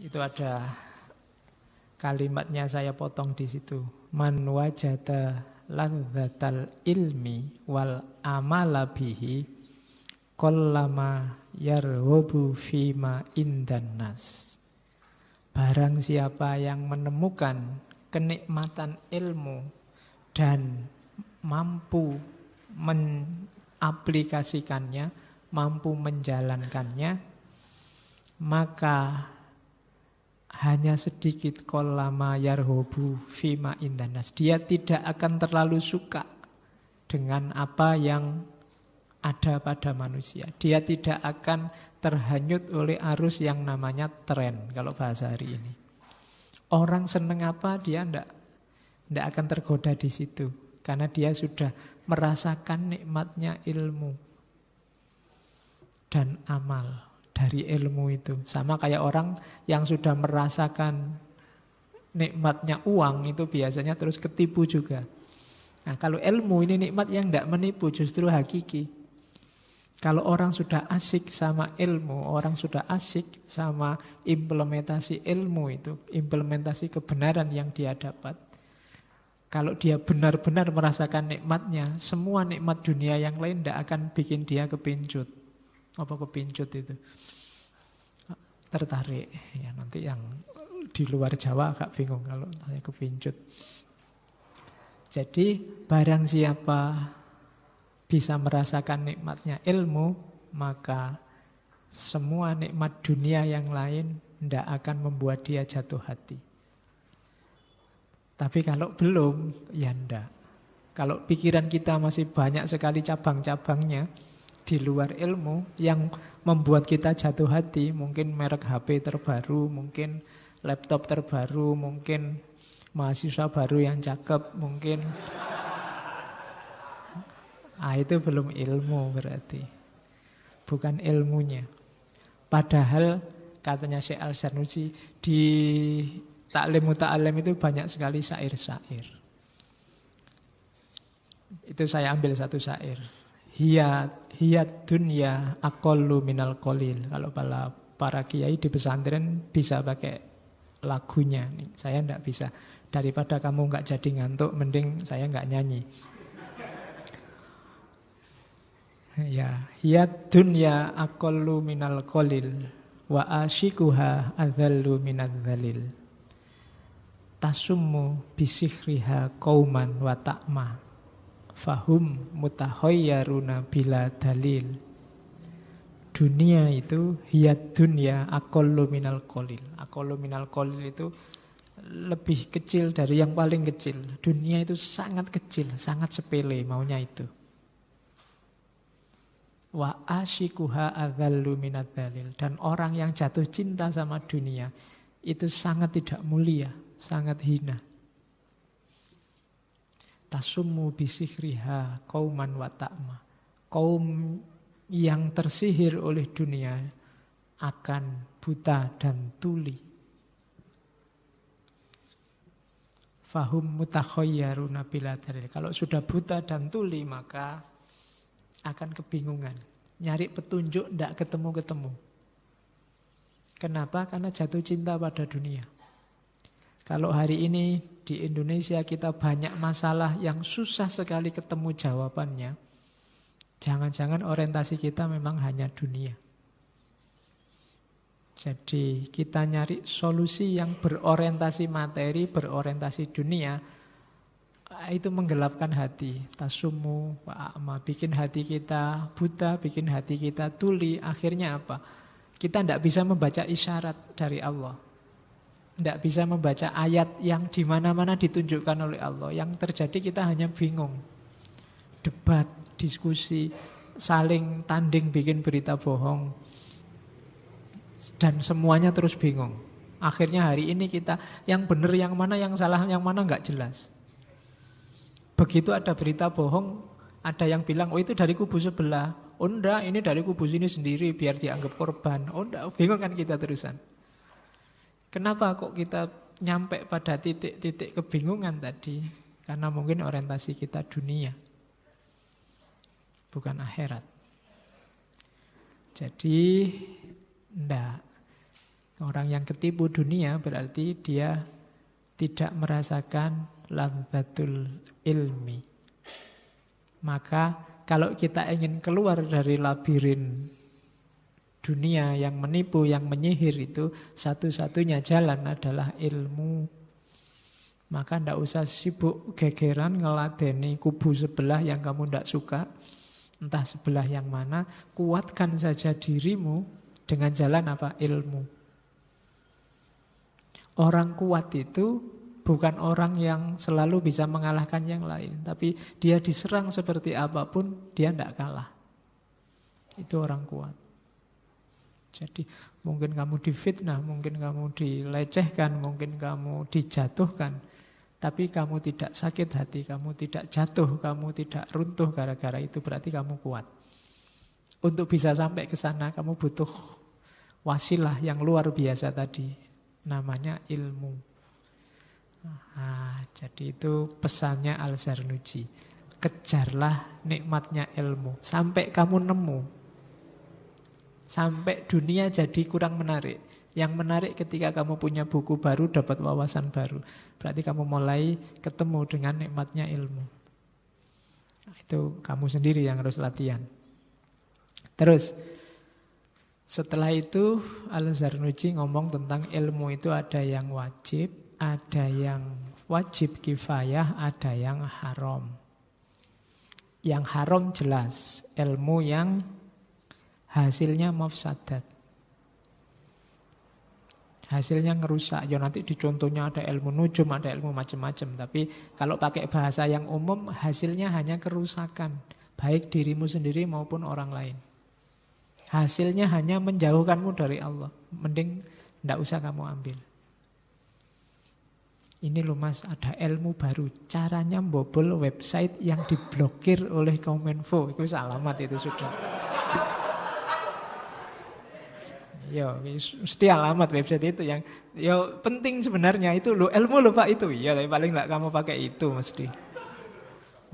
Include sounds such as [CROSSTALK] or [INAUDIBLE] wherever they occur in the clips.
Itu ada kalimatnya saya potong di situ. Man wajata ladzatal ilmi wal amala bihi kollama yarhubu fima indan nas. Barang siapa yang menemukan kenikmatan ilmu dan mampu mengaplikasikannya, mampu menjalankannya, maka hanya sedikit kolama yarhobu fima indanas. Dia tidak akan terlalu suka dengan apa yang ada pada manusia. Dia tidak akan terhanyut oleh arus yang namanya tren kalau bahasa hari ini. Orang seneng apa dia ndak ndak akan tergoda di situ karena dia sudah merasakan nikmatnya ilmu dan amal dari ilmu itu. Sama kayak orang yang sudah merasakan nikmatnya uang itu biasanya terus ketipu juga. Nah kalau ilmu ini nikmat yang tidak menipu justru hakiki. Kalau orang sudah asik sama ilmu, orang sudah asik sama implementasi ilmu itu, implementasi kebenaran yang dia dapat. Kalau dia benar-benar merasakan nikmatnya, semua nikmat dunia yang lain tidak akan bikin dia kepincut. Apa kepincut itu? tertarik. Ya, nanti yang di luar Jawa agak bingung kalau tanya kepincut. Jadi barang siapa bisa merasakan nikmatnya ilmu, maka semua nikmat dunia yang lain tidak akan membuat dia jatuh hati. Tapi kalau belum, ya ndak. Kalau pikiran kita masih banyak sekali cabang-cabangnya, di luar ilmu yang membuat kita jatuh hati, mungkin merek HP terbaru, mungkin laptop terbaru, mungkin mahasiswa baru yang cakep, mungkin [LAUGHS] Ah itu belum ilmu berarti. Bukan ilmunya. Padahal katanya Syekh al Sanusi di Taklim Muta'alim itu banyak sekali syair-syair. Itu saya ambil satu syair hiat hiat dunia akolu minal kolil. Kalau para para kiai di pesantren bisa pakai lagunya. Nih, saya ndak bisa. Daripada kamu nggak jadi ngantuk, mending saya nggak nyanyi. Ya, hiat dunia akolu minal kolil wa asyikuha adzallu minal dzalil tasummu bisihriha kauman wa fahum mutahoyyaruna bila dalil. Dunia itu hiat dunia akollu minal kolil. Akollu minal kolil itu lebih kecil dari yang paling kecil. Dunia itu sangat kecil, sangat sepele maunya itu. Wa asyikuha adhallu minad dalil. Dan orang yang jatuh cinta sama dunia itu sangat tidak mulia, sangat hina. Tasummu bisihriha kauman watakma Kaum yang tersihir oleh dunia akan buta dan tuli. Fahum mutakhayyaruna bila Kalau sudah buta dan tuli maka akan kebingungan. Nyari petunjuk tidak ketemu-ketemu. Kenapa? Karena jatuh cinta pada dunia. Kalau hari ini di Indonesia kita banyak masalah yang susah sekali ketemu jawabannya. Jangan-jangan orientasi kita memang hanya dunia. Jadi kita nyari solusi yang berorientasi materi, berorientasi dunia, itu menggelapkan hati. Tasumu, wa'ama, bikin hati kita buta, bikin hati kita tuli. Akhirnya apa? Kita tidak bisa membaca isyarat dari Allah tidak bisa membaca ayat yang di mana-mana ditunjukkan oleh Allah. Yang terjadi kita hanya bingung. Debat, diskusi, saling tanding bikin berita bohong. Dan semuanya terus bingung. Akhirnya hari ini kita yang benar yang mana, yang salah yang mana nggak jelas. Begitu ada berita bohong, ada yang bilang, oh itu dari kubu sebelah. Oh enggak, ini dari kubu sini sendiri biar dianggap korban. Oh enggak, bingung kan kita terusan. Kenapa kok kita nyampe pada titik-titik kebingungan tadi? Karena mungkin orientasi kita dunia, bukan akhirat. Jadi, enggak. Orang yang ketipu dunia berarti dia tidak merasakan lambatul ilmi. Maka kalau kita ingin keluar dari labirin dunia yang menipu, yang menyihir itu satu-satunya jalan adalah ilmu. Maka ndak usah sibuk gegeran ngeladeni kubu sebelah yang kamu ndak suka. Entah sebelah yang mana, kuatkan saja dirimu dengan jalan apa? Ilmu. Orang kuat itu bukan orang yang selalu bisa mengalahkan yang lain. Tapi dia diserang seperti apapun, dia ndak kalah. Itu orang kuat. Jadi mungkin kamu difitnah, mungkin kamu dilecehkan, mungkin kamu dijatuhkan. Tapi kamu tidak sakit hati, kamu tidak jatuh, kamu tidak runtuh gara-gara itu berarti kamu kuat. Untuk bisa sampai ke sana kamu butuh wasilah yang luar biasa tadi. Namanya ilmu. Nah, jadi itu pesannya Al-Zarnuji. Kejarlah nikmatnya ilmu sampai kamu nemu Sampai dunia jadi kurang menarik. Yang menarik ketika kamu punya buku baru, dapat wawasan baru. Berarti kamu mulai ketemu dengan nikmatnya ilmu. Itu kamu sendiri yang harus latihan. Terus, setelah itu Al-Zarnuji ngomong tentang ilmu itu ada yang wajib, ada yang wajib kifayah, ada yang haram. Yang haram jelas, ilmu yang hasilnya mafsadat. Hasilnya ngerusak. Ya nanti di contohnya ada ilmu nujum, ada ilmu macam-macam. Tapi kalau pakai bahasa yang umum, hasilnya hanya kerusakan. Baik dirimu sendiri maupun orang lain. Hasilnya hanya menjauhkanmu dari Allah. Mending tidak usah kamu ambil. Ini loh mas, ada ilmu baru. Caranya bobol website yang diblokir oleh Kominfo. Itu alamat itu sudah. Yo, setia alamat website itu yang yo penting sebenarnya itu lo ilmu lo Pak itu. Ya tapi paling nggak kamu pakai itu mesti.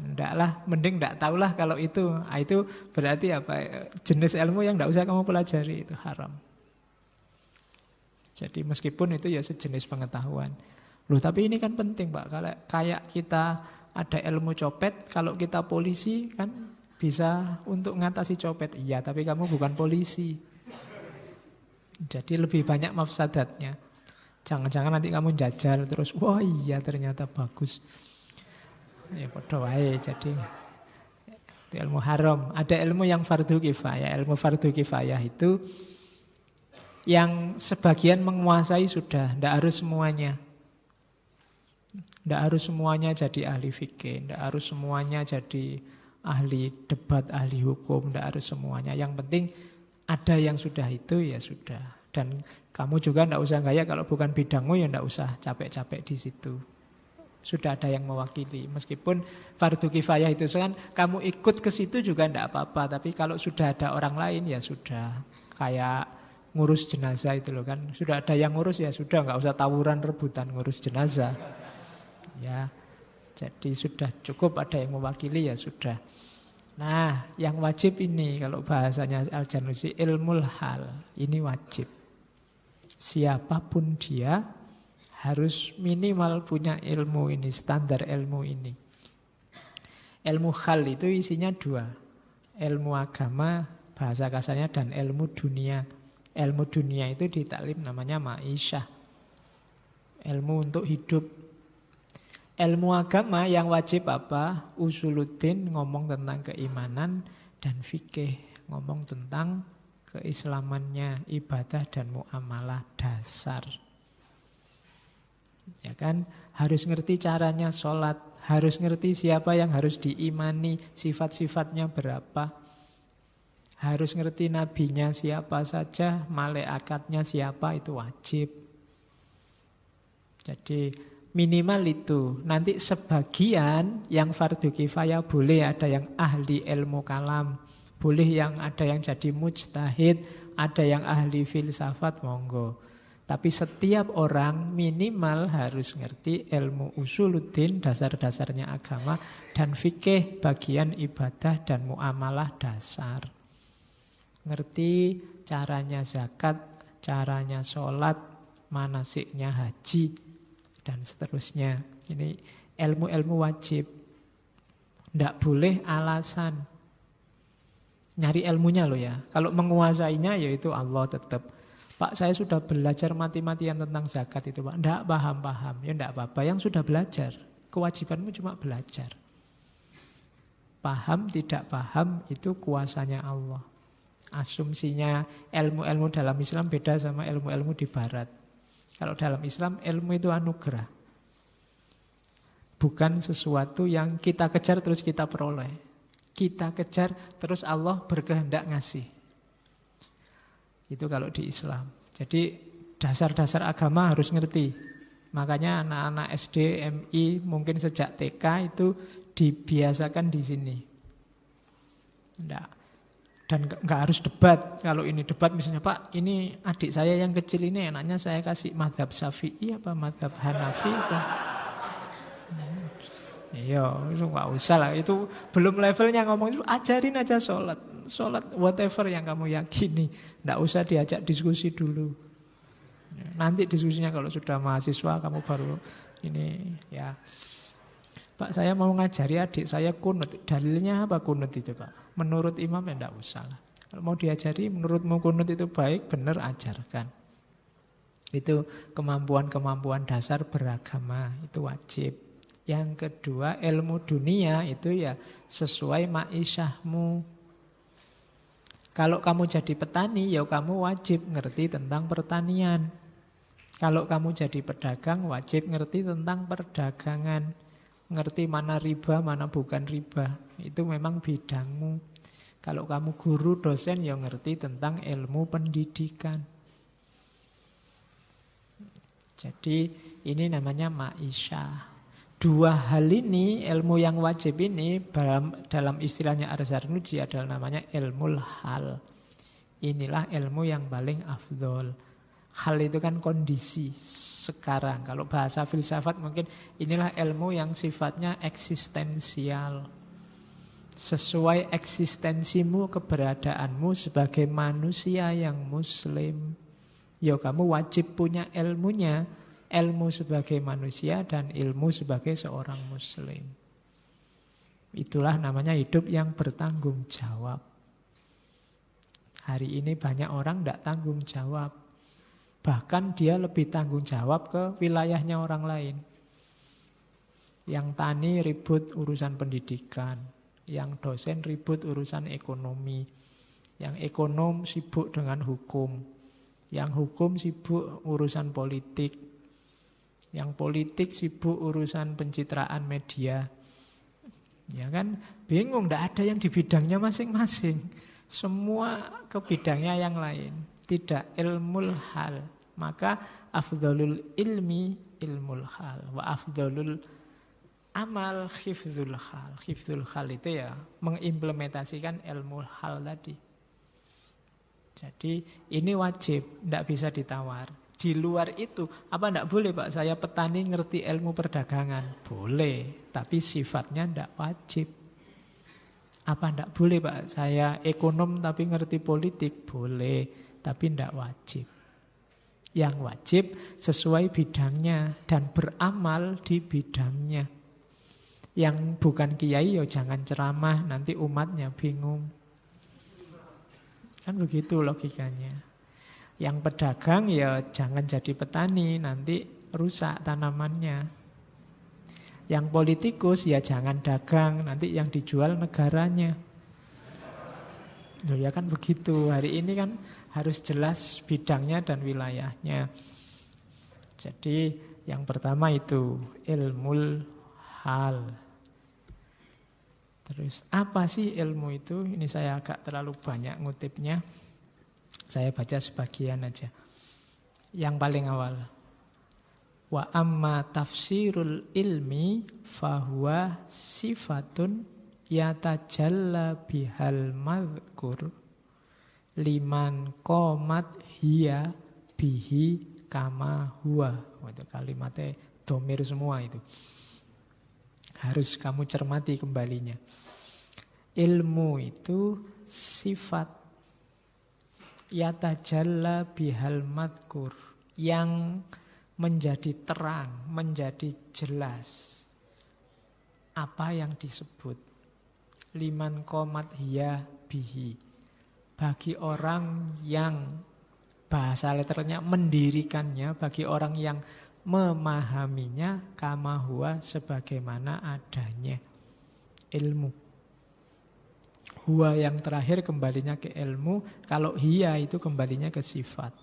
Enggak lah, mending enggak lah kalau itu. Nah, itu berarti apa? Jenis ilmu yang enggak usah kamu pelajari itu haram. Jadi meskipun itu ya sejenis pengetahuan. Loh tapi ini kan penting Pak, kalau kayak kita ada ilmu copet, kalau kita polisi kan bisa untuk ngatasi copet. Iya, tapi kamu bukan polisi. Jadi lebih banyak mafsadatnya. Jangan-jangan nanti kamu jajal terus, wah iya ternyata bagus. Ya podo wae jadi itu ilmu haram. Ada ilmu yang fardu kifayah. Ilmu fardu kifayah itu yang sebagian menguasai sudah, tidak harus semuanya. Tidak harus semuanya jadi ahli fikih, tidak harus semuanya jadi ahli debat, ahli hukum, tidak harus semuanya. Yang penting ada yang sudah itu ya sudah. Dan kamu juga tidak usah gaya kalau bukan bidangmu ya tidak usah capek-capek di situ. Sudah ada yang mewakili. Meskipun fardu kifayah itu kan kamu ikut ke situ juga tidak apa-apa. Tapi kalau sudah ada orang lain ya sudah. Kayak ngurus jenazah itu loh kan. Sudah ada yang ngurus ya sudah nggak usah tawuran rebutan ngurus jenazah. Ya, jadi sudah cukup ada yang mewakili ya sudah. Nah, yang wajib ini kalau bahasanya Al-Janusi ilmu hal. Ini wajib. Siapapun dia harus minimal punya ilmu ini, standar ilmu ini. Ilmu hal itu isinya dua. Ilmu agama, bahasa kasarnya, dan ilmu dunia. Ilmu dunia itu di namanya maisha. Ilmu untuk hidup, Ilmu agama yang wajib apa? Usuluddin ngomong tentang keimanan dan fikih ngomong tentang keislamannya, ibadah dan muamalah dasar. Ya kan? Harus ngerti caranya sholat, harus ngerti siapa yang harus diimani, sifat-sifatnya berapa. Harus ngerti nabinya siapa saja, malaikatnya siapa itu wajib. Jadi Minimal itu. Nanti sebagian yang fardu kifayah boleh ada yang ahli ilmu kalam. Boleh yang ada yang jadi mujtahid, ada yang ahli filsafat, monggo. Tapi setiap orang minimal harus ngerti ilmu usuluddin, dasar-dasarnya agama, dan fikih bagian ibadah dan muamalah dasar. Ngerti caranya zakat, caranya sholat, manasiknya haji, dan seterusnya. Ini ilmu-ilmu wajib. Tidak boleh alasan. Nyari ilmunya loh ya. Kalau menguasainya yaitu Allah tetap. Pak saya sudah belajar mati-matian tentang zakat itu Pak. Tidak paham-paham. Ya tidak apa-apa. Yang sudah belajar. Kewajibanmu cuma belajar. Paham tidak paham itu kuasanya Allah. Asumsinya ilmu-ilmu dalam Islam beda sama ilmu-ilmu di barat. Kalau dalam Islam ilmu itu anugerah. Bukan sesuatu yang kita kejar terus kita peroleh. Kita kejar terus Allah berkehendak ngasih. Itu kalau di Islam. Jadi dasar-dasar agama harus ngerti. Makanya anak-anak SD, MI mungkin sejak TK itu dibiasakan di sini. Tidak dan nggak harus debat kalau ini debat misalnya Pak ini adik saya yang kecil ini enaknya saya kasih madhab syafi'i apa madhab hanafi apa hmm. iya itu nggak usah lah itu belum levelnya ngomong itu ajarin aja sholat sholat whatever yang kamu yakini nggak usah diajak diskusi dulu nanti diskusinya kalau sudah mahasiswa kamu baru ini ya Pak saya mau ngajari adik saya kunut. Dalilnya apa kunut itu Pak? Menurut imam ya tidak usah lah. Kalau mau diajari menurutmu kunut itu baik, benar ajarkan. Itu kemampuan-kemampuan dasar beragama, itu wajib. Yang kedua ilmu dunia itu ya sesuai ma'isyahmu. Kalau kamu jadi petani ya kamu wajib ngerti tentang pertanian. Kalau kamu jadi pedagang wajib ngerti tentang perdagangan ngerti mana riba, mana bukan riba. Itu memang bidangmu. Kalau kamu guru, dosen, yang ngerti tentang ilmu pendidikan. Jadi ini namanya maisha Dua hal ini, ilmu yang wajib ini, dalam, dalam istilahnya Arzarnuji adalah namanya ilmu hal. Inilah ilmu yang paling afdol. Hal itu kan kondisi sekarang. Kalau bahasa filsafat mungkin inilah ilmu yang sifatnya eksistensial. Sesuai eksistensimu, keberadaanmu sebagai manusia yang muslim. Ya kamu wajib punya ilmunya, ilmu sebagai manusia dan ilmu sebagai seorang muslim. Itulah namanya hidup yang bertanggung jawab. Hari ini banyak orang tidak tanggung jawab Bahkan dia lebih tanggung jawab ke wilayahnya orang lain. Yang tani ribut urusan pendidikan, yang dosen ribut urusan ekonomi, yang ekonom sibuk dengan hukum, yang hukum sibuk urusan politik, yang politik sibuk urusan pencitraan media. Ya kan, bingung, tidak ada yang di bidangnya masing-masing. Semua ke bidangnya yang lain. Tidak ilmu hal. Maka afdalul ilmi ilmul hal wa afdalul amal khifzul hal. Khifzul hal itu ya mengimplementasikan ilmu hal tadi. Jadi ini wajib, tidak bisa ditawar. Di luar itu, apa tidak boleh Pak? Saya petani ngerti ilmu perdagangan. Boleh, tapi sifatnya tidak wajib. Apa tidak boleh Pak? Saya ekonom tapi ngerti politik. Boleh, tapi tidak wajib yang wajib sesuai bidangnya dan beramal di bidangnya. Yang bukan kiai ya jangan ceramah, nanti umatnya bingung. Kan begitu logikanya. Yang pedagang ya jangan jadi petani, nanti rusak tanamannya. Yang politikus ya jangan dagang, nanti yang dijual negaranya. Ya kan begitu, hari ini kan harus jelas bidangnya dan wilayahnya. Jadi yang pertama itu ilmu hal. Terus apa sih ilmu itu? Ini saya agak terlalu banyak ngutipnya. Saya baca sebagian aja. Yang paling awal. Wa amma tafsirul ilmi fahuwa sifatun yatajalla bihal madhkur liman komat hiya bihi kama huwa. Itu kalimatnya domir semua itu. Harus kamu cermati kembalinya. Ilmu itu sifat yatajalla bihal madkur yang menjadi terang, menjadi jelas apa yang disebut liman komat hiya bihi. Bagi orang yang bahasa letternya mendirikannya, bagi orang yang memahaminya kama huwa sebagaimana adanya ilmu. hua yang terakhir kembalinya ke ilmu, kalau hiya itu kembalinya ke sifat.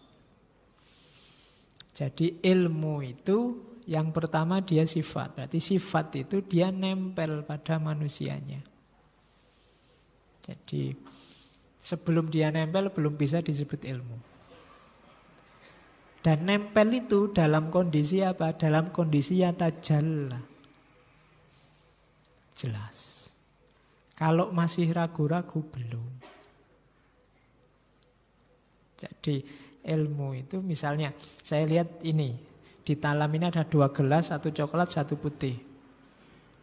Jadi ilmu itu yang pertama dia sifat. Berarti sifat itu dia nempel pada manusianya. Jadi sebelum dia nempel belum bisa disebut ilmu. Dan nempel itu dalam kondisi apa? Dalam kondisi yang tajalla. Jelas. Kalau masih ragu-ragu belum. Jadi ilmu itu misalnya saya lihat ini di talam ini ada dua gelas, satu coklat, satu putih.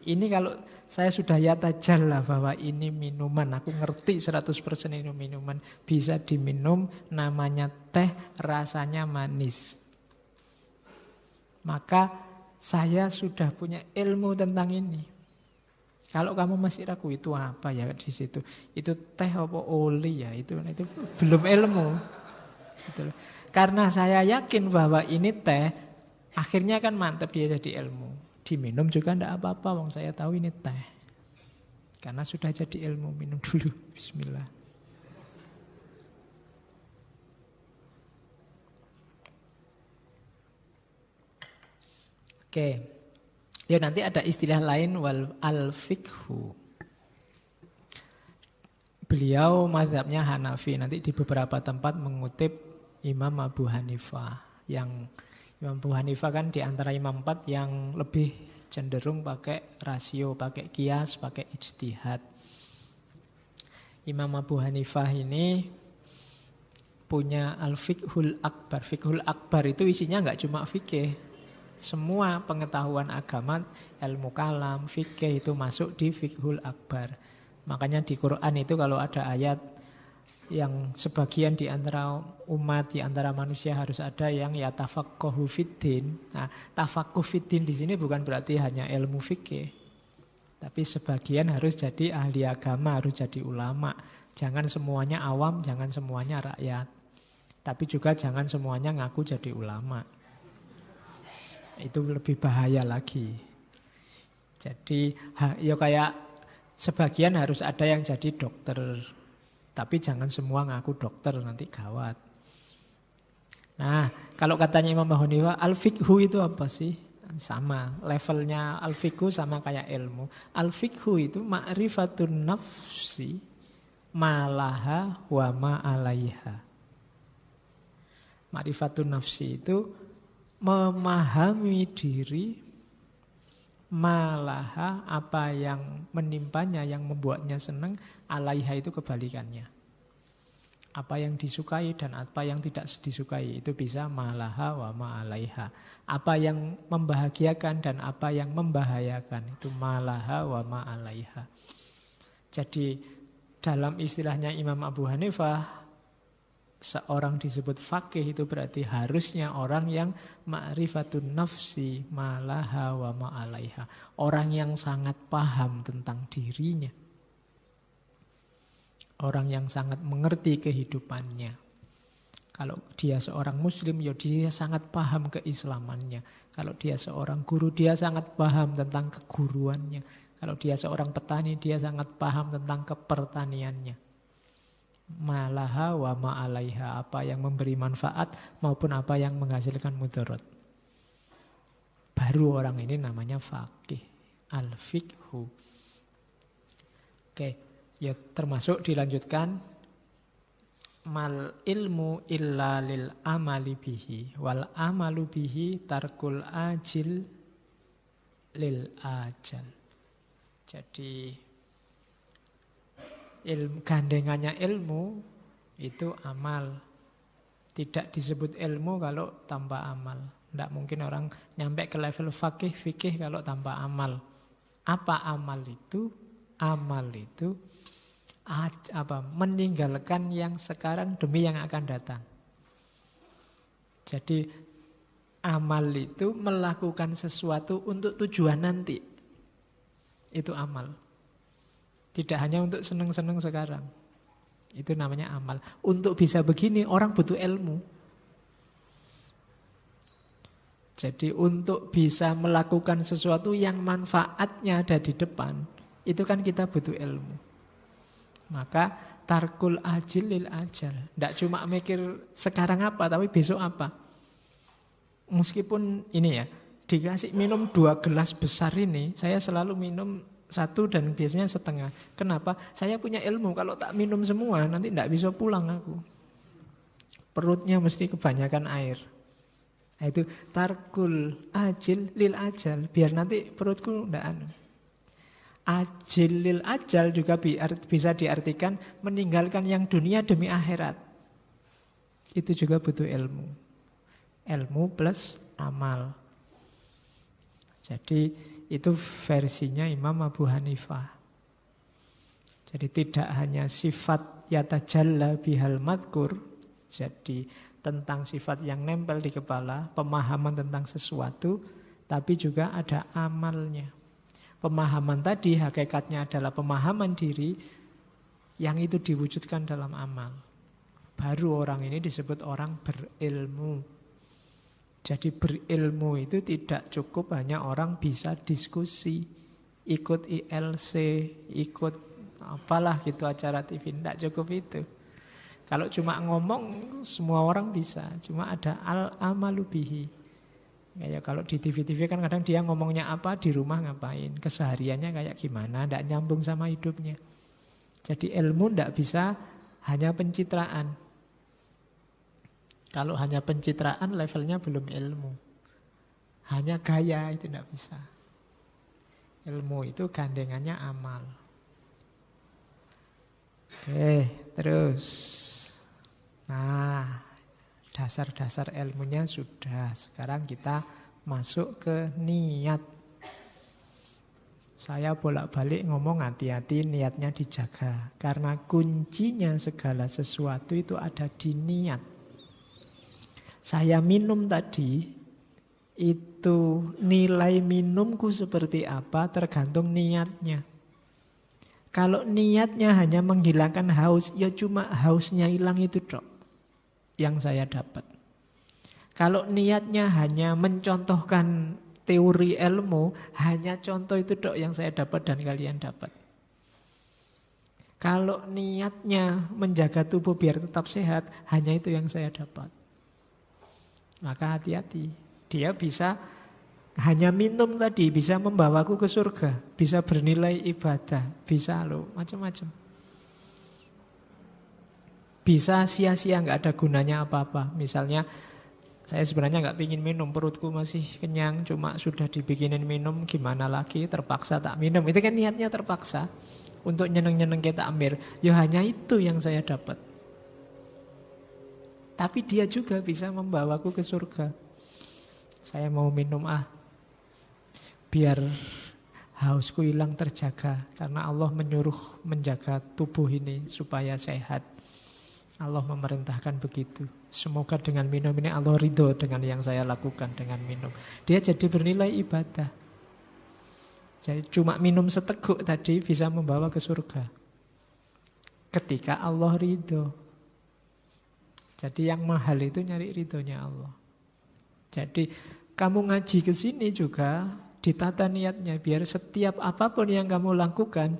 Ini kalau saya sudah yata lah bahwa ini minuman, aku ngerti 100% ini minuman, bisa diminum, namanya teh, rasanya manis. Maka saya sudah punya ilmu tentang ini. Kalau kamu masih ragu itu apa ya di situ? Itu teh apa oli ya? Itu itu belum ilmu. Gitu Karena saya yakin bahwa ini teh akhirnya kan mantap dia jadi ilmu. Diminum juga tidak apa-apa, wong saya tahu ini teh. Karena sudah jadi ilmu, minum [LAUGHS] dulu. Bismillah. Oke. Ya nanti ada istilah lain wal al fikhu. Beliau mazhabnya Hanafi. Nanti di beberapa tempat mengutip Imam Abu Hanifah yang Imam Abu Hanifah kan di antara imam empat yang lebih cenderung pakai rasio, pakai kias, pakai ijtihad. Imam Abu Hanifah ini punya al-fiqhul akbar. Fiqhul akbar itu isinya nggak cuma fikih. Semua pengetahuan agama, ilmu kalam, fikih itu masuk di fiqhul akbar. Makanya di Quran itu kalau ada ayat yang sebagian di antara umat, di antara manusia harus ada yang ya tafakkuhu fiddin. Nah, tafakkuh fiddin di sini bukan berarti hanya ilmu fikih. Tapi sebagian harus jadi ahli agama, harus jadi ulama. Jangan semuanya awam, jangan semuanya rakyat. Tapi juga jangan semuanya ngaku jadi ulama. Itu lebih bahaya lagi. Jadi, ya kayak sebagian harus ada yang jadi dokter, tapi jangan semua ngaku dokter, nanti gawat. Nah, kalau katanya Imam Mahoniwa, al-fikhu itu apa sih? Sama, levelnya al-fikhu sama kayak ilmu. Al-fikhu itu ma'rifatun nafsi malaha wa ma'alaiha. Ma'rifatun nafsi itu memahami diri, malaha apa yang menimpanya, yang membuatnya senang, alaiha itu kebalikannya. Apa yang disukai dan apa yang tidak disukai itu bisa malaha wa alaiha Apa yang membahagiakan dan apa yang membahayakan itu malaha wa alaiha Jadi dalam istilahnya Imam Abu Hanifah, seorang disebut fakih itu berarti harusnya orang yang ma'rifatun nafsi malaha wa ma'alaiha. Orang yang sangat paham tentang dirinya. Orang yang sangat mengerti kehidupannya. Kalau dia seorang muslim, ya dia sangat paham keislamannya. Kalau dia seorang guru, dia sangat paham tentang keguruannya. Kalau dia seorang petani, dia sangat paham tentang kepertaniannya malaha wa ma'alaiha apa yang memberi manfaat maupun apa yang menghasilkan mudarat baru orang ini namanya fakih al fikhu oke ya termasuk dilanjutkan mal ilmu illa lil amali bihi wal amalu bihi tarkul ajil lil ajal jadi ilmu, gandengannya ilmu itu amal. Tidak disebut ilmu kalau tanpa amal. Tidak mungkin orang nyampe ke level fakih, fikih kalau tanpa amal. Apa amal itu? Amal itu apa meninggalkan yang sekarang demi yang akan datang. Jadi amal itu melakukan sesuatu untuk tujuan nanti. Itu amal. Tidak hanya untuk seneng-seneng sekarang. Itu namanya amal. Untuk bisa begini orang butuh ilmu. Jadi untuk bisa melakukan sesuatu yang manfaatnya ada di depan, itu kan kita butuh ilmu. Maka tarkul ajil lil ajal. Tidak cuma mikir sekarang apa, tapi besok apa. Meskipun ini ya, dikasih minum dua gelas besar ini, saya selalu minum satu dan biasanya setengah. Kenapa? Saya punya ilmu, kalau tak minum semua nanti tidak bisa pulang aku. Perutnya mesti kebanyakan air. Nah, itu tarkul ajil lil ajal, biar nanti perutku tidak anu. Ajil lil ajal juga bisa diartikan meninggalkan yang dunia demi akhirat. Itu juga butuh ilmu. Ilmu plus amal. Jadi itu versinya Imam Abu Hanifah. Jadi tidak hanya sifat yata jalla bihal madkur, jadi tentang sifat yang nempel di kepala, pemahaman tentang sesuatu, tapi juga ada amalnya. Pemahaman tadi hakikatnya adalah pemahaman diri yang itu diwujudkan dalam amal. Baru orang ini disebut orang berilmu. Jadi berilmu itu tidak cukup hanya orang bisa diskusi, ikut ILC, ikut apalah gitu acara TV, tidak cukup itu. Kalau cuma ngomong semua orang bisa, cuma ada al amalubihi. Ya, Kayak kalau di TV-TV kan kadang dia ngomongnya apa, di rumah ngapain, kesehariannya kayak gimana, tidak nyambung sama hidupnya. Jadi ilmu tidak bisa hanya pencitraan, kalau hanya pencitraan levelnya belum ilmu. Hanya gaya itu tidak bisa. Ilmu itu gandengannya amal. Oke, terus. Nah, dasar-dasar ilmunya sudah. Sekarang kita masuk ke niat. Saya bolak-balik ngomong hati-hati niatnya dijaga. Karena kuncinya segala sesuatu itu ada di niat saya minum tadi itu nilai minumku seperti apa tergantung niatnya. Kalau niatnya hanya menghilangkan haus, ya cuma hausnya hilang itu dok yang saya dapat. Kalau niatnya hanya mencontohkan teori ilmu, hanya contoh itu dok yang saya dapat dan kalian dapat. Kalau niatnya menjaga tubuh biar tetap sehat, hanya itu yang saya dapat. Maka hati-hati. Dia bisa hanya minum tadi bisa membawaku ke surga, bisa bernilai ibadah, bisa lo macam-macam. Bisa sia-sia nggak ada gunanya apa-apa. Misalnya saya sebenarnya nggak pingin minum, perutku masih kenyang, cuma sudah dibikinin minum, gimana lagi terpaksa tak minum. Itu kan niatnya terpaksa untuk nyeneng-nyeneng kita Amir. Ya hanya itu yang saya dapat. Tapi dia juga bisa membawaku ke surga. Saya mau minum ah. Biar hausku hilang terjaga. Karena Allah menyuruh menjaga tubuh ini supaya sehat. Allah memerintahkan begitu. Semoga dengan minum ini Allah ridho dengan yang saya lakukan dengan minum. Dia jadi bernilai ibadah. Jadi cuma minum seteguk tadi bisa membawa ke surga. Ketika Allah ridho. Jadi yang mahal itu nyari ridhonya Allah. Jadi kamu ngaji ke sini juga ditata niatnya biar setiap apapun yang kamu lakukan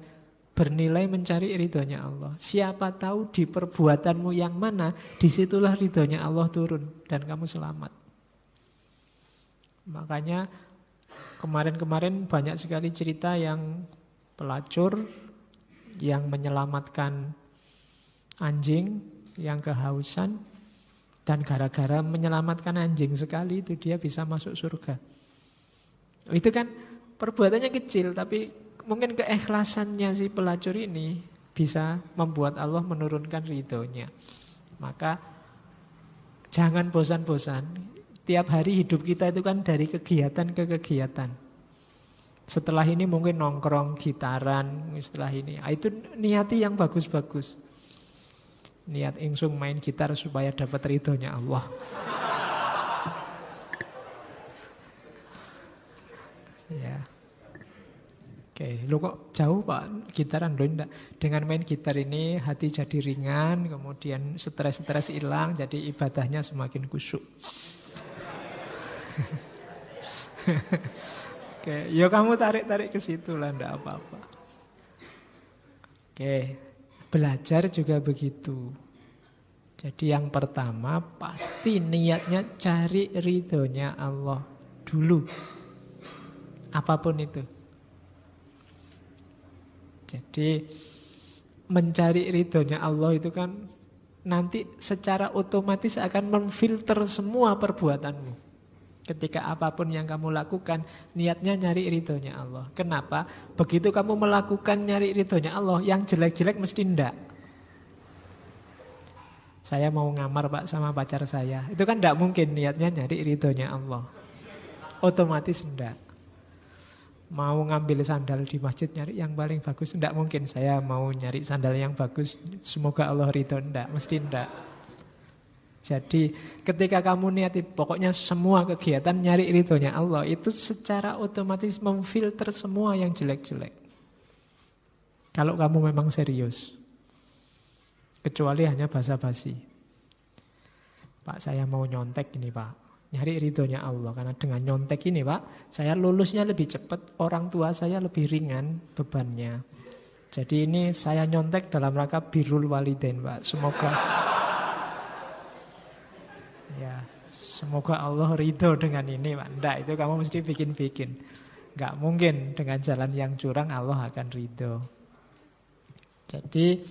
bernilai mencari ridhonya Allah. Siapa tahu di perbuatanmu yang mana disitulah ridhonya Allah turun dan kamu selamat. Makanya kemarin-kemarin banyak sekali cerita yang pelacur yang menyelamatkan anjing yang kehausan dan gara-gara menyelamatkan anjing sekali itu dia bisa masuk surga. Itu kan perbuatannya kecil tapi mungkin keikhlasannya si pelacur ini bisa membuat Allah menurunkan ridhonya. Maka jangan bosan-bosan. Tiap hari hidup kita itu kan dari kegiatan ke kegiatan. Setelah ini mungkin nongkrong, gitaran, setelah ini. Ah, itu niati yang bagus-bagus. Niat Insung main gitar supaya dapat ridhonya Allah. ya. Oke, Lu kok jauh pak gitaran lo enggak? Dengan main gitar ini hati jadi ringan, kemudian stres-stres hilang, jadi ibadahnya semakin kusuk. Oke, yo ya kamu tarik-tarik ke situ lah, enggak apa-apa. Oke, Belajar juga begitu. Jadi yang pertama pasti niatnya cari ridhonya Allah dulu. Apapun itu. Jadi mencari ridhonya Allah itu kan nanti secara otomatis akan memfilter semua perbuatanmu. Ketika apapun yang kamu lakukan, niatnya nyari ridhonya Allah. Kenapa? Begitu kamu melakukan nyari ridhonya Allah, yang jelek-jelek mesti ndak. Saya mau ngamar pak sama pacar saya. Itu kan ndak mungkin niatnya nyari ridhonya Allah. Otomatis ndak mau ngambil sandal di masjid nyari yang paling bagus ndak mungkin saya mau nyari sandal yang bagus semoga Allah ridho ndak, mesti ndak. Jadi ketika kamu niati pokoknya semua kegiatan nyari ridhonya Allah itu secara otomatis memfilter semua yang jelek-jelek. Kalau kamu memang serius. Kecuali hanya basa-basi. Pak saya mau nyontek ini pak. Nyari ridhonya Allah. Karena dengan nyontek ini pak, saya lulusnya lebih cepat, orang tua saya lebih ringan bebannya. Jadi ini saya nyontek dalam rangka birul waliden pak. Semoga Semoga Allah ridho dengan ini, Pak. itu kamu mesti bikin-bikin. Enggak mungkin dengan jalan yang curang Allah akan ridho. Jadi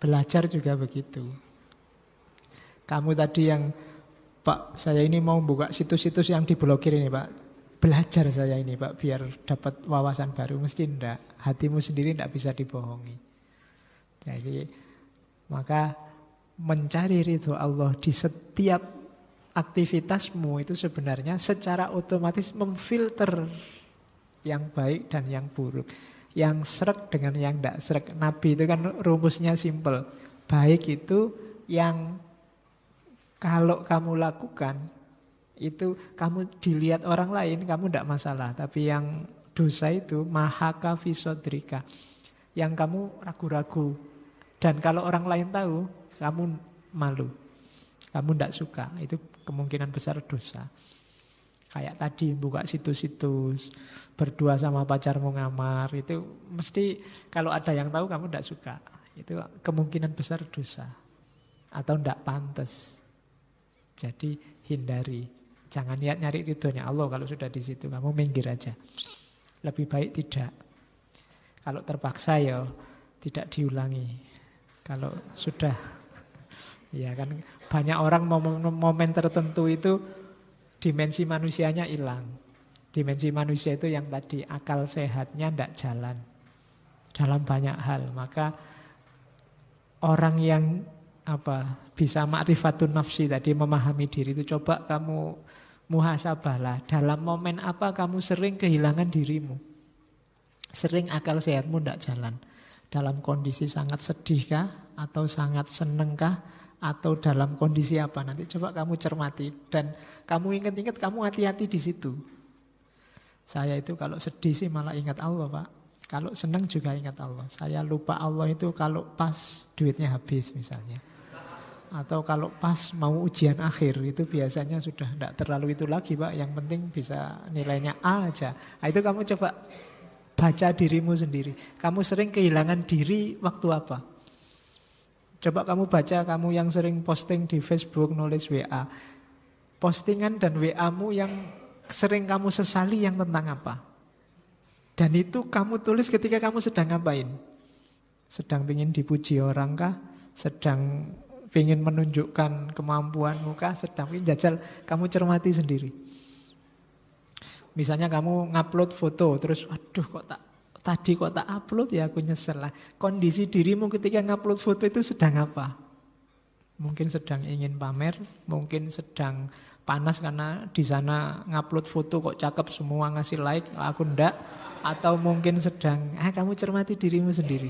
belajar juga begitu. Kamu tadi yang Pak, saya ini mau buka situs-situs yang diblokir ini, Pak. Belajar saya ini, Pak, biar dapat wawasan baru. Mesti enggak. Hatimu sendiri enggak bisa dibohongi. Jadi maka mencari ridho Allah di setiap aktivitasmu itu sebenarnya secara otomatis memfilter yang baik dan yang buruk. Yang serak dengan yang tidak serak. Nabi itu kan rumusnya simple. Baik itu yang kalau kamu lakukan itu kamu dilihat orang lain kamu tidak masalah. Tapi yang dosa itu mahaka visodrika. Yang kamu ragu-ragu. Dan kalau orang lain tahu, kamu malu. Kamu tidak suka. Itu kemungkinan besar dosa. Kayak tadi buka situs-situs, berdua sama pacarmu ngamar, itu mesti kalau ada yang tahu kamu tidak suka. Itu kemungkinan besar dosa. Atau tidak pantas. Jadi hindari. Jangan niat nyari ridhonya Allah kalau sudah di situ. Kamu minggir aja. Lebih baik tidak. Kalau terpaksa ya tidak diulangi. Kalau sudah Ya kan banyak orang momen, momen tertentu itu dimensi manusianya hilang. Dimensi manusia itu yang tadi akal sehatnya tidak jalan dalam banyak hal. Maka orang yang apa bisa makrifatun nafsi tadi memahami diri itu coba kamu muhasabahlah dalam momen apa kamu sering kehilangan dirimu. Sering akal sehatmu tidak jalan. Dalam kondisi sangat sedihkah atau sangat senengkah atau dalam kondisi apa nanti coba kamu cermati dan kamu ingat-ingat kamu hati-hati di situ. Saya itu kalau sedih sih malah ingat Allah pak. Kalau senang juga ingat Allah. Saya lupa Allah itu kalau pas duitnya habis misalnya. Atau kalau pas mau ujian akhir itu biasanya sudah tidak terlalu itu lagi pak. Yang penting bisa nilainya A aja. Nah, itu kamu coba baca dirimu sendiri. Kamu sering kehilangan diri waktu apa? Coba kamu baca kamu yang sering posting di Facebook, nulis WA. Postingan dan WA-mu yang sering kamu sesali yang tentang apa? Dan itu kamu tulis ketika kamu sedang ngapain? Sedang ingin dipuji orang kah? Sedang ingin menunjukkan kemampuanmu kah? Sedang ingin jajal, kamu cermati sendiri. Misalnya kamu ngupload foto, terus aduh kok tak Tadi kok tak upload ya aku nyesel lah. Kondisi dirimu ketika ngupload foto itu sedang apa? Mungkin sedang ingin pamer, mungkin sedang panas karena di sana ngupload foto kok cakep semua ngasih like, aku ndak. Atau mungkin sedang, ah kamu cermati dirimu sendiri.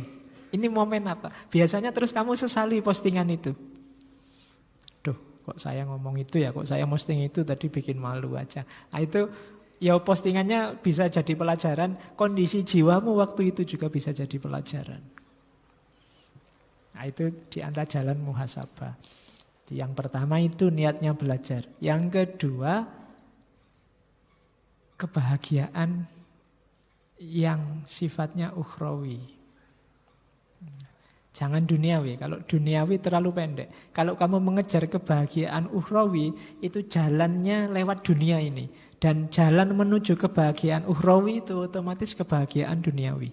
Ini momen apa? Biasanya terus kamu sesali postingan itu. Duh, kok saya ngomong itu ya, kok saya posting itu tadi bikin malu aja. Nah, itu Ya postingannya bisa jadi pelajaran, kondisi jiwamu waktu itu juga bisa jadi pelajaran. Nah itu di antara jalan muhasabah. Yang pertama itu niatnya belajar. Yang kedua kebahagiaan yang sifatnya ukhrawi, Jangan duniawi. Kalau duniawi terlalu pendek. Kalau kamu mengejar kebahagiaan uhrawi, itu jalannya lewat dunia ini. Dan jalan menuju kebahagiaan uhrawi itu otomatis kebahagiaan duniawi.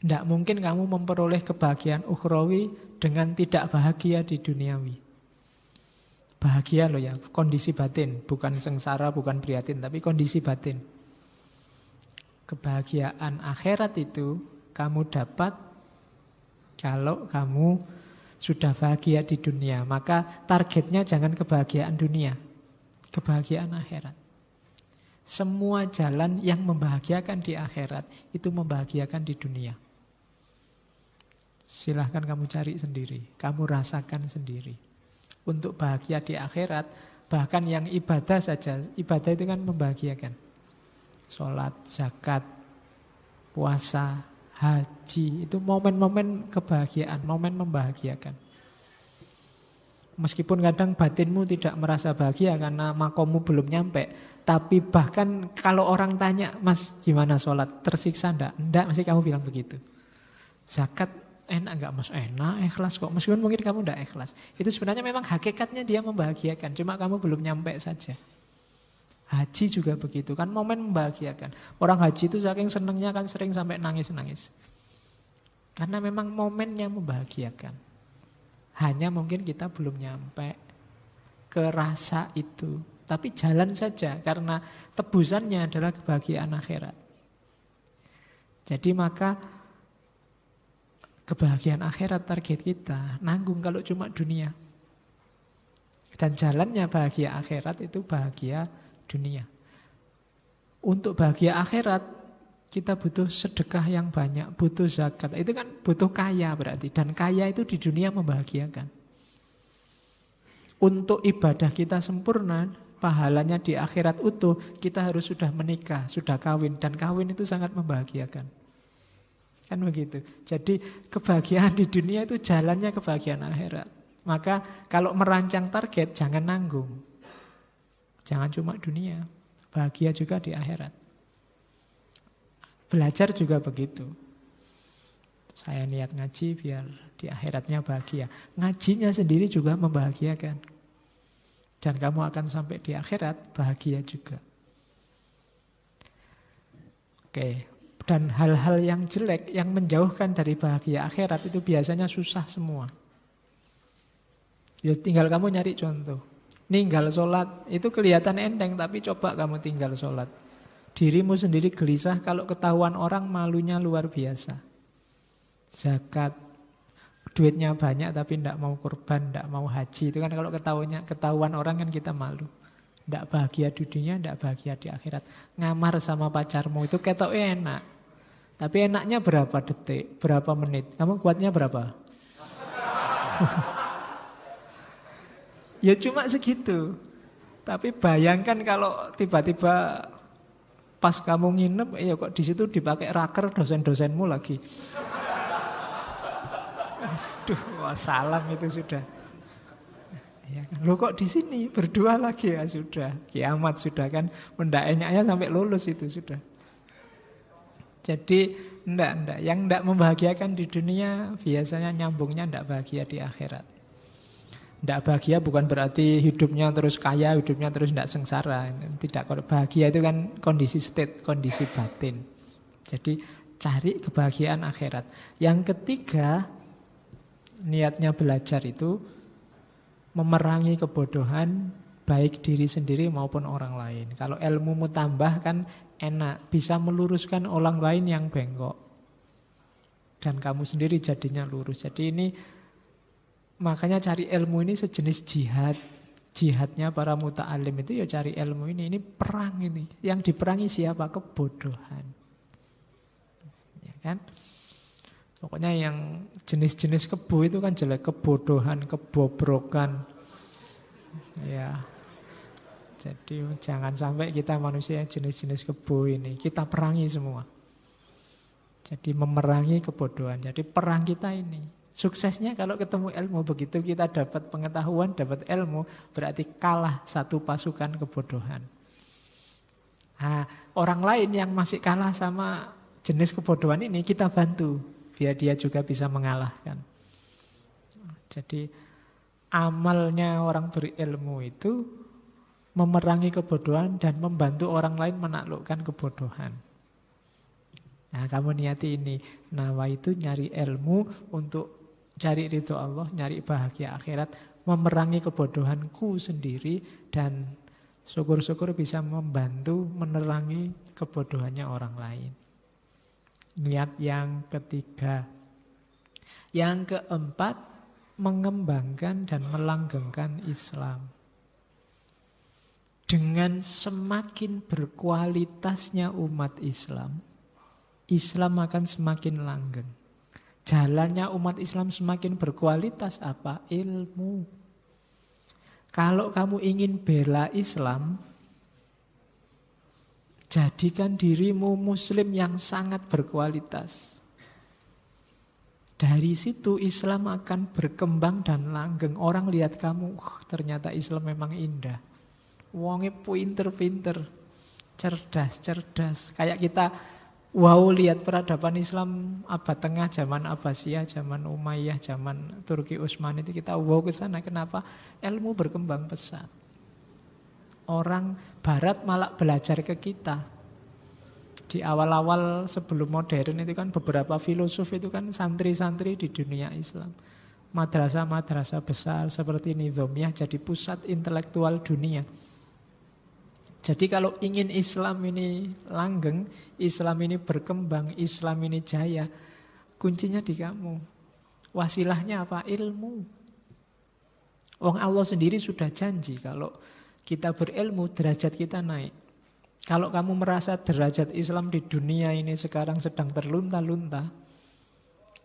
Tidak mungkin kamu memperoleh kebahagiaan uhrawi dengan tidak bahagia di duniawi. Bahagia loh ya, kondisi batin. Bukan sengsara, bukan prihatin, tapi kondisi batin. Kebahagiaan akhirat itu kamu dapat kalau kamu sudah bahagia di dunia. Maka targetnya jangan kebahagiaan dunia, kebahagiaan akhirat. Semua jalan yang membahagiakan di akhirat itu membahagiakan di dunia. Silahkan kamu cari sendiri, kamu rasakan sendiri. Untuk bahagia di akhirat, bahkan yang ibadah saja, ibadah itu kan membahagiakan. Sholat, zakat, puasa, haji. Itu momen-momen kebahagiaan, momen membahagiakan. Meskipun kadang batinmu tidak merasa bahagia karena makommu belum nyampe. Tapi bahkan kalau orang tanya, mas gimana sholat? Tersiksa enggak? Enggak, masih kamu bilang begitu. Zakat enak enggak mas? Enak, ikhlas kok. Meskipun mungkin kamu enggak ikhlas. Itu sebenarnya memang hakikatnya dia membahagiakan. Cuma kamu belum nyampe saja. Haji juga begitu kan momen membahagiakan. Orang haji itu saking senengnya kan sering sampai nangis-nangis. Karena memang momennya yang membahagiakan. Hanya mungkin kita belum nyampe ke rasa itu. Tapi jalan saja karena tebusannya adalah kebahagiaan akhirat. Jadi maka kebahagiaan akhirat target kita nanggung kalau cuma dunia. Dan jalannya bahagia akhirat itu bahagia dunia. Untuk bahagia akhirat, kita butuh sedekah yang banyak, butuh zakat. Itu kan butuh kaya berarti. Dan kaya itu di dunia membahagiakan. Untuk ibadah kita sempurna, pahalanya di akhirat utuh, kita harus sudah menikah, sudah kawin. Dan kawin itu sangat membahagiakan. Kan begitu. Jadi kebahagiaan di dunia itu jalannya kebahagiaan akhirat. Maka kalau merancang target jangan nanggung. Jangan cuma dunia, bahagia juga di akhirat. Belajar juga begitu. Saya niat ngaji biar di akhiratnya bahagia. Ngajinya sendiri juga membahagiakan. Dan kamu akan sampai di akhirat bahagia juga. Oke, dan hal-hal yang jelek yang menjauhkan dari bahagia akhirat itu biasanya susah semua. Ya tinggal kamu nyari contoh. Ninggal sholat itu kelihatan enteng tapi coba kamu tinggal sholat. Dirimu sendiri gelisah kalau ketahuan orang malunya luar biasa. Zakat, duitnya banyak tapi tidak mau kurban, tidak mau haji. Itu kan kalau ketahuannya ketahuan orang kan kita malu. Tidak bahagia di dunia, tidak bahagia di akhirat. Ngamar sama pacarmu itu ketok enak. Tapi enaknya berapa detik, berapa menit? Kamu kuatnya berapa? [LAUGHS] Ya cuma segitu. Tapi bayangkan kalau tiba-tiba pas kamu nginep, eh, ya kok di situ dipakai raker dosen-dosenmu lagi. Aduh, wah salam itu sudah. Ya kan? Lo kok di sini berdua lagi ya sudah, kiamat sudah kan, mendaenyaknya sampai lulus itu sudah. Jadi ndak ndak yang ndak membahagiakan di dunia biasanya nyambungnya ndak bahagia di akhirat. Tidak bahagia bukan berarti hidupnya terus kaya, hidupnya terus tidak sengsara. Tidak bahagia itu kan kondisi state, kondisi batin. Jadi cari kebahagiaan akhirat. Yang ketiga, niatnya belajar itu memerangi kebodohan baik diri sendiri maupun orang lain. Kalau ilmumu tambah kan enak, bisa meluruskan orang lain yang bengkok. Dan kamu sendiri jadinya lurus. Jadi ini Makanya cari ilmu ini sejenis jihad. Jihadnya para muta alim itu ya cari ilmu ini. Ini perang ini. Yang diperangi siapa? Kebodohan. Ya kan? Pokoknya yang jenis-jenis kebo itu kan jelek. Kebodohan, kebobrokan. Ya. Jadi jangan sampai kita manusia yang jenis-jenis kebo ini. Kita perangi semua. Jadi memerangi kebodohan. Jadi perang kita ini Suksesnya kalau ketemu ilmu begitu kita dapat pengetahuan, dapat ilmu, berarti kalah satu pasukan kebodohan. Nah, orang lain yang masih kalah sama jenis kebodohan ini kita bantu biar dia juga bisa mengalahkan. Jadi amalnya orang berilmu itu memerangi kebodohan dan membantu orang lain menaklukkan kebodohan. Nah, kamu niati ini. Nawa itu nyari ilmu untuk Cari ridho Allah, nyari bahagia akhirat, memerangi kebodohanku sendiri dan syukur-syukur bisa membantu menerangi kebodohannya orang lain. Niat yang ketiga. Yang keempat, mengembangkan dan melanggengkan Islam. Dengan semakin berkualitasnya umat Islam, Islam akan semakin langgeng. Jalannya umat Islam semakin berkualitas apa? Ilmu. Kalau kamu ingin bela Islam, jadikan dirimu muslim yang sangat berkualitas. Dari situ Islam akan berkembang dan langgeng. Orang lihat kamu, uh, ternyata Islam memang indah. Wonge pinter-pinter, cerdas-cerdas. Kayak kita Wow, lihat peradaban Islam abad tengah, zaman Abbasiyah, zaman Umayyah, zaman Turki Utsmani itu kita wow ke sana. Kenapa? Ilmu berkembang pesat. Orang barat malah belajar ke kita. Di awal-awal sebelum modern itu kan beberapa filosof itu kan santri-santri di dunia Islam. Madrasah-madrasah besar seperti Nizomiyah jadi pusat intelektual dunia. Jadi kalau ingin Islam ini langgeng, Islam ini berkembang, Islam ini jaya, kuncinya di kamu. Wasilahnya apa? Ilmu. Wong Allah sendiri sudah janji kalau kita berilmu derajat kita naik. Kalau kamu merasa derajat Islam di dunia ini sekarang sedang terlunta-lunta,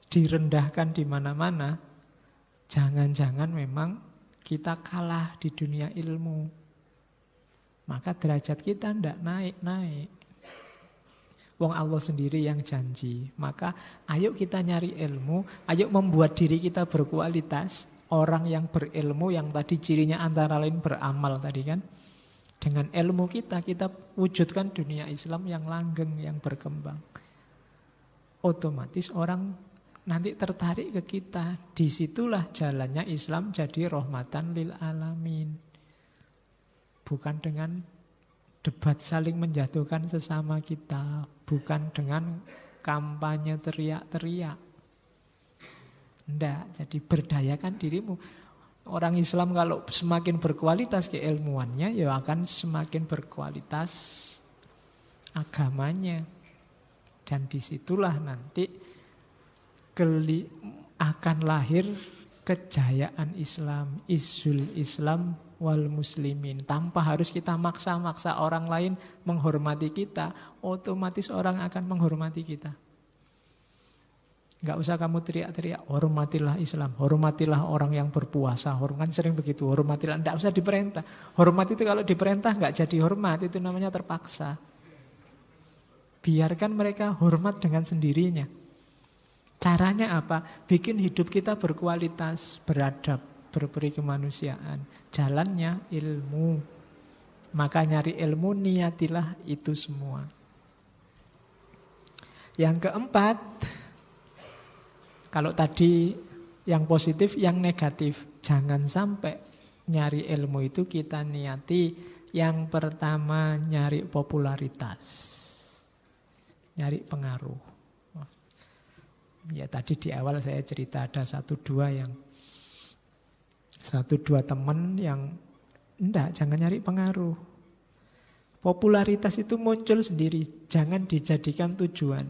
direndahkan di mana-mana, jangan-jangan memang kita kalah di dunia ilmu. Maka derajat kita tidak naik-naik. Wong Allah sendiri yang janji. Maka ayo kita nyari ilmu, ayo membuat diri kita berkualitas. Orang yang berilmu yang tadi cirinya antara lain beramal tadi kan. Dengan ilmu kita, kita wujudkan dunia Islam yang langgeng, yang berkembang. Otomatis orang nanti tertarik ke kita. Disitulah jalannya Islam jadi rahmatan lil alamin bukan dengan debat saling menjatuhkan sesama kita, bukan dengan kampanye teriak-teriak. Tidak, jadi berdayakan dirimu. Orang Islam kalau semakin berkualitas keilmuannya, ya akan semakin berkualitas agamanya. Dan disitulah nanti akan lahir kejayaan Islam, isul Islam wal muslimin. Tanpa harus kita maksa-maksa orang lain menghormati kita, otomatis orang akan menghormati kita. Gak usah kamu teriak-teriak, hormatilah Islam, hormatilah orang yang berpuasa. Hormat kan sering begitu, hormatilah. Gak usah diperintah. Hormat itu kalau diperintah gak jadi hormat, itu namanya terpaksa. Biarkan mereka hormat dengan sendirinya. Caranya apa? Bikin hidup kita berkualitas, beradab berperi kemanusiaan. Jalannya ilmu. Maka nyari ilmu niatilah itu semua. Yang keempat, kalau tadi yang positif, yang negatif, jangan sampai nyari ilmu itu kita niati yang pertama nyari popularitas. Nyari pengaruh. Ya tadi di awal saya cerita ada satu dua yang satu dua teman yang enggak, jangan nyari pengaruh. Popularitas itu muncul sendiri, jangan dijadikan tujuan.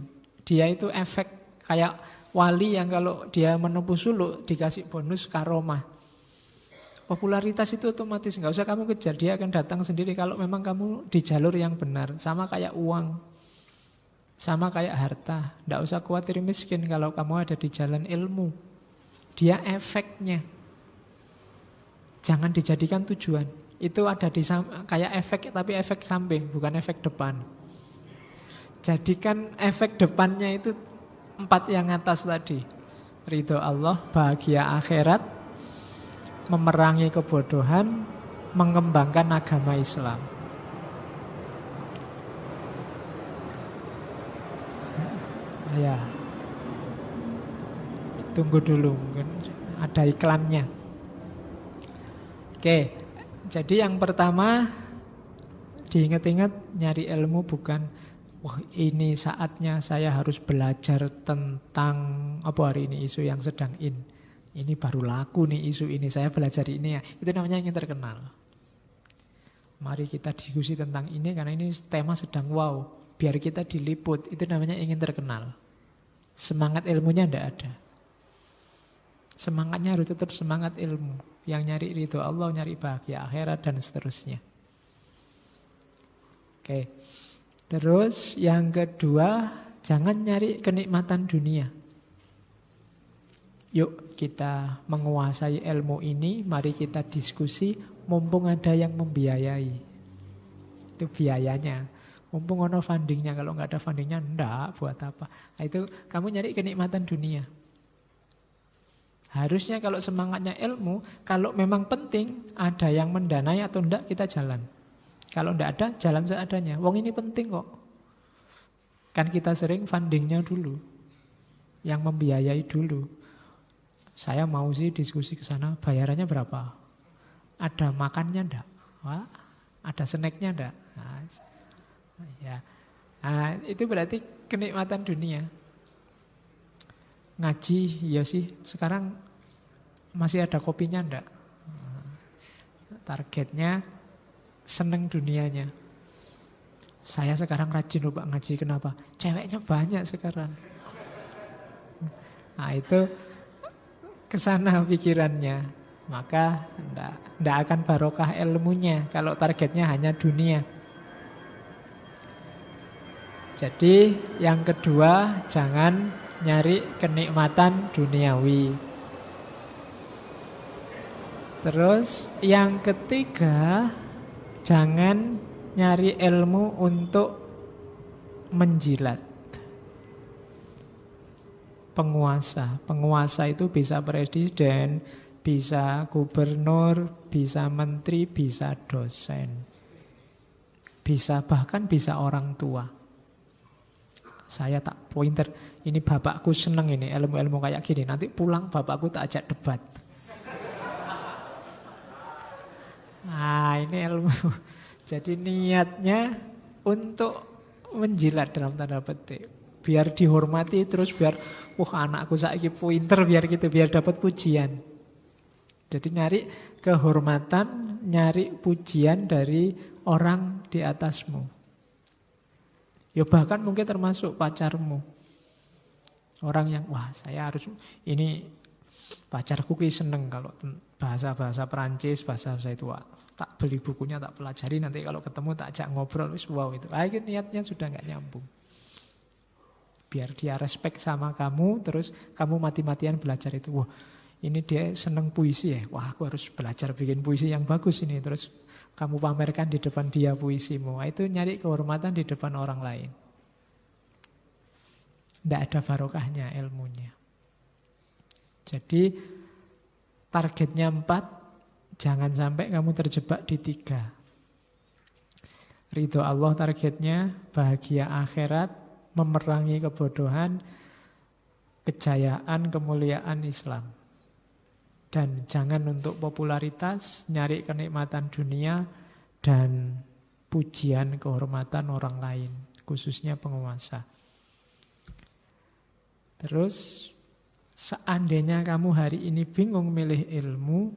Dia itu efek kayak wali yang kalau dia menempuh suluk dikasih bonus karomah. Popularitas itu otomatis nggak usah kamu kejar, dia akan datang sendiri kalau memang kamu di jalur yang benar. Sama kayak uang, sama kayak harta. nggak usah khawatir miskin kalau kamu ada di jalan ilmu. Dia efeknya jangan dijadikan tujuan. Itu ada di kayak efek tapi efek samping, bukan efek depan. Jadikan efek depannya itu empat yang atas tadi. Ridho Allah, bahagia akhirat, memerangi kebodohan, mengembangkan agama Islam. Ya. Tunggu dulu mungkin ada iklannya. Oke, jadi yang pertama diingat-ingat nyari ilmu bukan wah ini saatnya saya harus belajar tentang apa hari ini isu yang sedang in. Ini baru laku nih isu ini, saya belajar ini ya. Itu namanya ingin terkenal. Mari kita diskusi tentang ini karena ini tema sedang wow. Biar kita diliput, itu namanya ingin terkenal. Semangat ilmunya ndak ada. Semangatnya harus tetap semangat ilmu. Yang nyari itu Allah, nyari bahagia akhirat dan seterusnya. Oke. Terus yang kedua, jangan nyari kenikmatan dunia. Yuk kita menguasai ilmu ini, mari kita diskusi, mumpung ada yang membiayai. Itu biayanya. Mumpung ono fundingnya, kalau nggak ada fundingnya, ndak buat apa. Nah, itu kamu nyari kenikmatan dunia. Harusnya kalau semangatnya ilmu, kalau memang penting, ada yang mendanai atau enggak kita jalan. Kalau enggak ada, jalan seadanya. Wong ini penting kok. Kan kita sering fundingnya dulu. Yang membiayai dulu. Saya mau sih diskusi ke sana, bayarannya berapa? Ada makannya enggak? Wah, ada snacknya enggak? Nah, ya. Nah, itu berarti kenikmatan dunia ngaji ya sih sekarang masih ada kopinya ndak targetnya seneng dunianya saya sekarang rajin lupa ngaji kenapa ceweknya banyak sekarang nah itu kesana pikirannya maka ndak ndak akan barokah ilmunya kalau targetnya hanya dunia jadi yang kedua jangan nyari kenikmatan duniawi. Terus yang ketiga, jangan nyari ilmu untuk menjilat. Penguasa, penguasa itu bisa presiden, bisa gubernur, bisa menteri, bisa dosen. Bisa bahkan bisa orang tua. Saya tak pointer, ini bapakku seneng ini ilmu-ilmu kayak gini. Nanti pulang bapakku tak ajak debat. Nah ini ilmu. [LAUGHS] Jadi niatnya untuk menjilat dalam tanda petik. Biar dihormati terus biar wah anakku saiki pointer biar gitu biar dapat pujian. Jadi nyari kehormatan, nyari pujian dari orang di atasmu. Ya bahkan mungkin termasuk pacarmu. Orang yang wah saya harus ini pacarku ki seneng kalau bahasa-bahasa Perancis, bahasa bahasa itu wah, tak beli bukunya, tak pelajari nanti kalau ketemu tak ajak ngobrol wis wow itu. Akhirnya niatnya sudah nggak nyambung. Biar dia respect sama kamu terus kamu mati-matian belajar itu. Wah, ini dia seneng puisi ya. Wah, aku harus belajar bikin puisi yang bagus ini terus kamu pamerkan di depan dia puisimu. Nah, itu nyari kehormatan di depan orang lain. Tidak ada barokahnya ilmunya. Jadi targetnya empat, jangan sampai kamu terjebak di tiga. Ridho Allah targetnya, bahagia akhirat, memerangi kebodohan, kejayaan, kemuliaan Islam dan jangan untuk popularitas, nyari kenikmatan dunia dan pujian kehormatan orang lain, khususnya penguasa. Terus seandainya kamu hari ini bingung milih ilmu,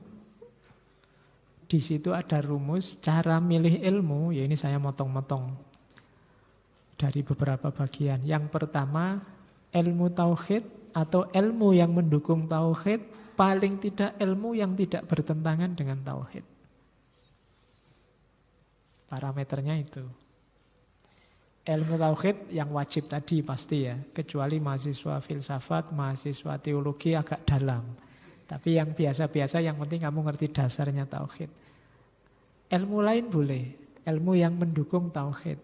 di situ ada rumus cara milih ilmu, ya ini saya motong-motong dari beberapa bagian. Yang pertama, ilmu tauhid atau ilmu yang mendukung tauhid paling tidak ilmu yang tidak bertentangan dengan tauhid. Parameternya itu. Ilmu tauhid yang wajib tadi pasti ya, kecuali mahasiswa filsafat, mahasiswa teologi agak dalam. Tapi yang biasa-biasa yang penting kamu ngerti dasarnya tauhid. Ilmu lain boleh, ilmu yang mendukung tauhid.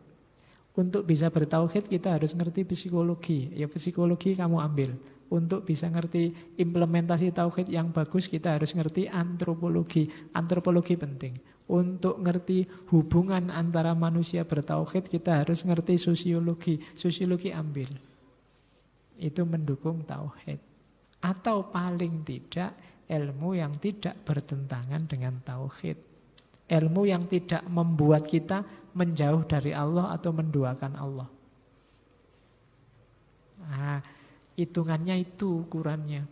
Untuk bisa bertauhid kita harus ngerti psikologi. Ya psikologi kamu ambil, untuk bisa ngerti implementasi tauhid yang bagus kita harus ngerti antropologi. Antropologi penting. Untuk ngerti hubungan antara manusia bertauhid kita harus ngerti sosiologi. Sosiologi ambil. Itu mendukung tauhid. Atau paling tidak ilmu yang tidak bertentangan dengan tauhid. Ilmu yang tidak membuat kita menjauh dari Allah atau menduakan Allah. Nah, Hitungannya itu ukurannya.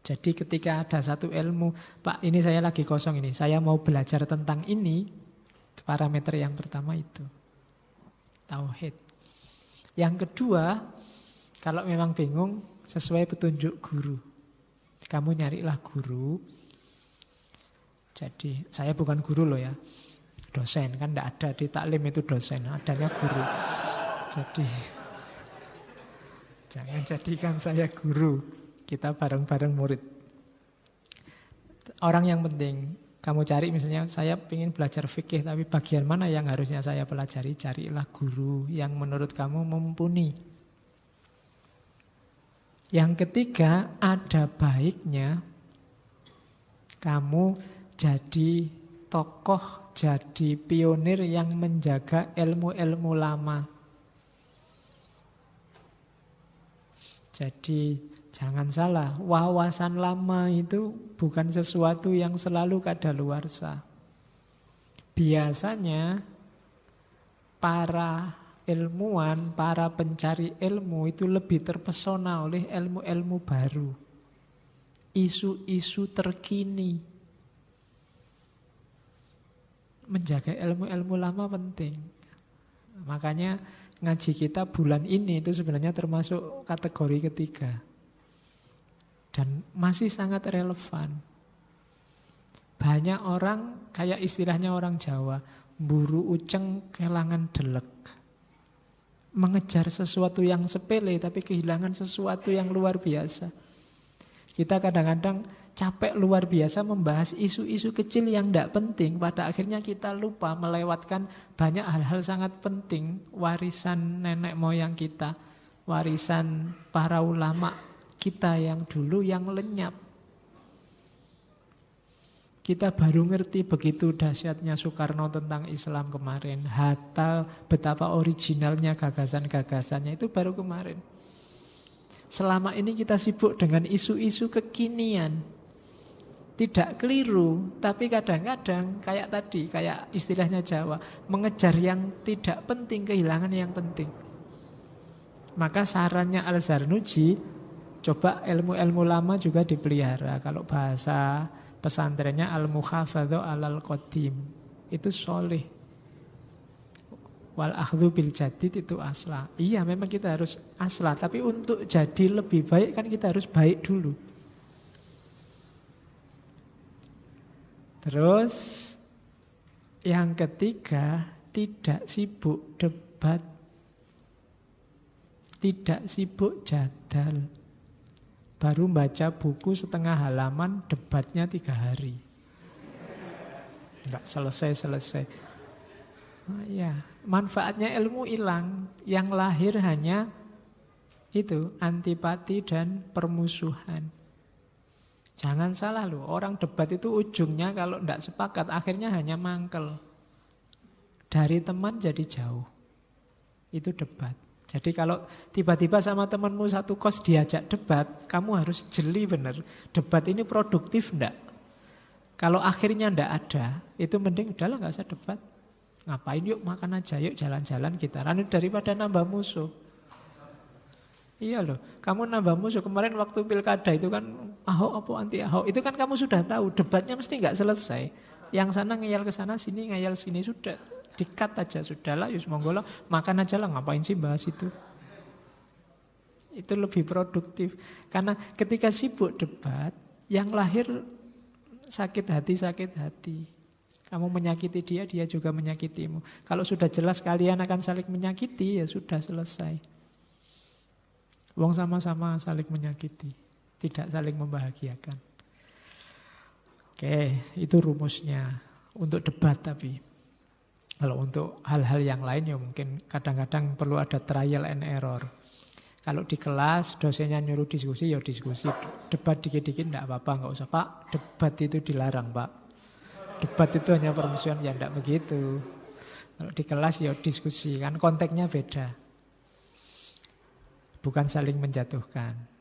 Jadi ketika ada satu ilmu, Pak ini saya lagi kosong ini, saya mau belajar tentang ini, parameter yang pertama itu. Tauhid. Yang kedua, kalau memang bingung, sesuai petunjuk guru. Kamu nyarilah guru. Jadi, saya bukan guru loh ya. Dosen, kan tidak ada di taklim itu dosen, adanya guru. Jadi, Jangan jadikan saya guru, kita bareng-bareng murid. Orang yang penting, kamu cari misalnya saya ingin belajar fikih tapi bagian mana yang harusnya saya pelajari carilah guru yang menurut kamu mumpuni yang ketiga ada baiknya kamu jadi tokoh jadi pionir yang menjaga ilmu-ilmu lama Jadi jangan salah, wawasan lama itu bukan sesuatu yang selalu kada kadaluarsa. Biasanya para ilmuwan, para pencari ilmu itu lebih terpesona oleh ilmu-ilmu baru. Isu-isu terkini. Menjaga ilmu-ilmu lama penting. Makanya ngaji kita bulan ini itu sebenarnya termasuk kategori ketiga. Dan masih sangat relevan. Banyak orang, kayak istilahnya orang Jawa, buru uceng kelangan delek. Mengejar sesuatu yang sepele tapi kehilangan sesuatu yang luar biasa. Kita kadang-kadang capek luar biasa membahas isu-isu kecil yang tidak penting. Pada akhirnya kita lupa melewatkan banyak hal-hal sangat penting. Warisan nenek moyang kita, warisan para ulama kita yang dulu yang lenyap. Kita baru ngerti begitu dahsyatnya Soekarno tentang Islam kemarin. Hatta betapa originalnya gagasan-gagasannya itu baru kemarin. Selama ini kita sibuk dengan isu-isu kekinian. Tidak keliru, tapi kadang-kadang kayak tadi, kayak istilahnya Jawa, mengejar yang tidak penting, kehilangan yang penting. Maka sarannya Al-Zarnuji, coba ilmu-ilmu lama juga dipelihara. Kalau bahasa pesantrennya al al al Qadim, itu soleh wal akhdhu bil jadid itu asla. Iya, memang kita harus asla, tapi untuk jadi lebih baik kan kita harus baik dulu. Terus yang ketiga, tidak sibuk debat. Tidak sibuk jadal. Baru baca buku setengah halaman, debatnya tiga hari. Enggak selesai-selesai. Oh, ya, manfaatnya ilmu hilang. Yang lahir hanya itu antipati dan permusuhan. Jangan salah loh, orang debat itu ujungnya kalau tidak sepakat akhirnya hanya mangkel. Dari teman jadi jauh. Itu debat. Jadi kalau tiba-tiba sama temanmu satu kos diajak debat, kamu harus jeli bener. Debat ini produktif ndak? Kalau akhirnya ndak ada, itu mending udahlah nggak usah debat. Ngapain yuk makan aja, yuk jalan-jalan kita, Ranu daripada nambah musuh. Iya loh, kamu nambah musuh kemarin waktu pilkada itu kan ahok apa anti ahok itu kan kamu sudah tahu debatnya mesti nggak selesai. Yang sana ngeyel ke sana, sini ngeyel sini sudah dikat aja sudah Yus Monggola makan aja lah ngapain sih bahas itu itu lebih produktif karena ketika sibuk debat yang lahir sakit hati sakit hati kamu menyakiti dia, dia juga menyakitimu. Kalau sudah jelas kalian akan saling menyakiti, ya sudah selesai. Wong sama-sama saling menyakiti, tidak saling membahagiakan. Oke, itu rumusnya untuk debat tapi. Kalau untuk hal-hal yang lain ya mungkin kadang-kadang perlu ada trial and error. Kalau di kelas dosennya nyuruh diskusi ya diskusi, debat dikit-dikit enggak apa-apa, enggak usah Pak, debat itu dilarang Pak debat itu hanya permusuhan ya tidak begitu. Kalau di kelas ya diskusi kan konteksnya beda. Bukan saling menjatuhkan.